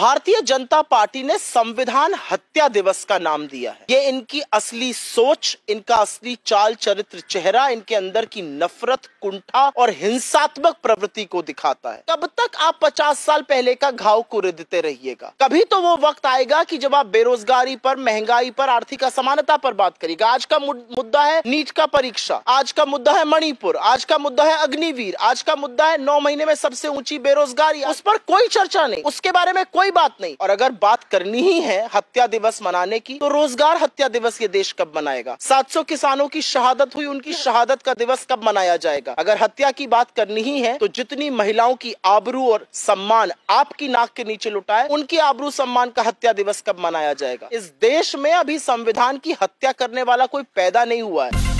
भारतीय जनता पार्टी ने संविधान हत्या दिवस का नाम दिया है ये इनकी असली सोच इनका असली चाल चरित्र चेहरा इनके अंदर की नफरत कुंठा और हिंसात्मक प्रवृत्ति को दिखाता है कब तक आप 50 साल पहले का घाव रिदते रहिएगा कभी तो वो वक्त आएगा कि जब आप बेरोजगारी पर महंगाई पर आर्थिक असमानता पर बात करेगा आज का मुद्दा है नीट का परीक्षा आज का मुद्दा है मणिपुर आज का मुद्दा है अग्निवीर आज का मुद्दा है नौ महीने में सबसे ऊंची बेरोजगारी उस पर कोई चर्चा नहीं उसके बारे में कोई कोई बात नहीं और अगर बात करनी ही है हत्या दिवस मनाने की तो रोजगार हत्या दिवस ये देश कब मनाएगा 700 किसानों की शहादत हुई उनकी शहादत का दिवस कब मनाया जाएगा अगर हत्या की बात करनी ही है तो जितनी महिलाओं की आबरू और सम्मान आपकी नाक के नीचे लुटाए उनकी आबरू सम्मान का हत्या दिवस कब मनाया जाएगा इस देश में अभी संविधान की हत्या करने वाला कोई पैदा नहीं हुआ है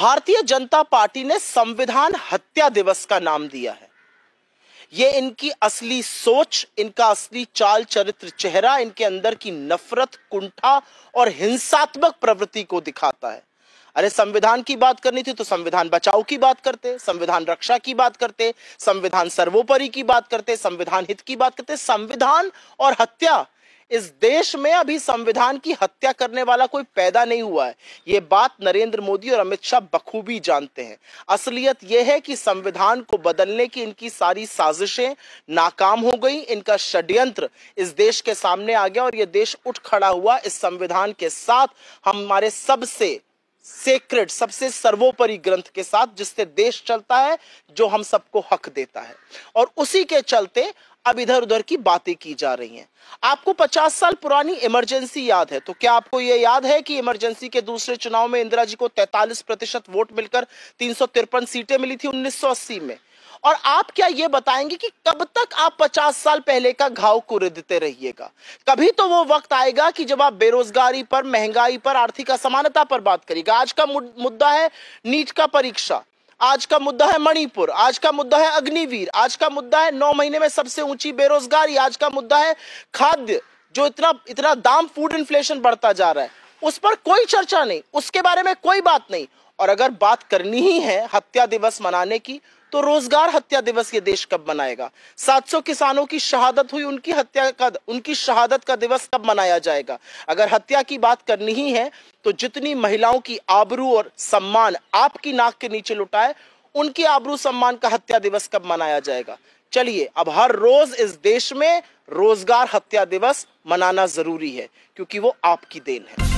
भारतीय जनता पार्टी ने संविधान हत्या दिवस का नाम दिया है ये इनकी असली सोच इनका असली चाल चरित्र चेहरा इनके अंदर की नफरत कुंठा और हिंसात्मक प्रवृत्ति को दिखाता है अरे संविधान की बात करनी थी तो संविधान बचाओ की बात करते संविधान रक्षा की बात करते संविधान सर्वोपरि की बात करते संविधान हित की बात करते संविधान और हत्या इस देश में अभी संविधान की हत्या करने वाला कोई पैदा नहीं हुआ है ये बात नरेंद्र मोदी और अमित शाह बखूबी जानते हैं असलियत यह है कि संविधान को बदलने की इनकी सारी साजिशें नाकाम हो गई इनका षड्यंत्र इस देश के सामने आ गया और ये देश उठ खड़ा हुआ इस संविधान के साथ हमारे सबसे सेक्रेट सबसे सर्वोपरि ग्रंथ के साथ जिससे देश चलता है जो हम सबको हक देता है और उसी के चलते अब इधर उधर की बातें की जा रही हैं आपको 50 साल पुरानी इमरजेंसी याद है तो क्या आपको यह याद है कि इमरजेंसी के दूसरे चुनाव में इंदिरा जी को 43 प्रतिशत वोट मिलकर तीन सीटें मिली थी उन्नीस में और आप क्या ये बताएंगे कि कब तक आप 50 साल पहले का घाव कुरेदते रहिएगा कभी तो वो वक्त आएगा कि जब आप बेरोजगारी पर महंगाई पर आर्थिक असमानता पर बात करिएगा आज का मुद्दा है नीट का परीक्षा आज का मुद्दा है मणिपुर आज का मुद्दा है अग्निवीर आज का मुद्दा है नौ महीने में सबसे ऊंची बेरोजगारी आज का मुद्दा है खाद्य जो इतना इतना दाम फूड इन्फ्लेशन बढ़ता जा रहा है उस पर कोई चर्चा नहीं उसके बारे में कोई बात नहीं और अगर बात करनी ही है हत्या दिवस मनाने की तो रोजगार हत्या दिवस ये देश कब मनाएगा 700 किसानों की शहादत हुई उनकी हत्या का उनकी शहादत का दिवस कब मनाया जाएगा अगर हत्या की बात करनी ही है तो जितनी महिलाओं की आबरू और सम्मान आपकी नाक के नीचे लुटाए उनकी आबरू सम्मान का हत्या दिवस कब मनाया जाएगा चलिए अब हर रोज इस देश में रोजगार हत्या दिवस मनाना जरूरी है क्योंकि वो आपकी देन है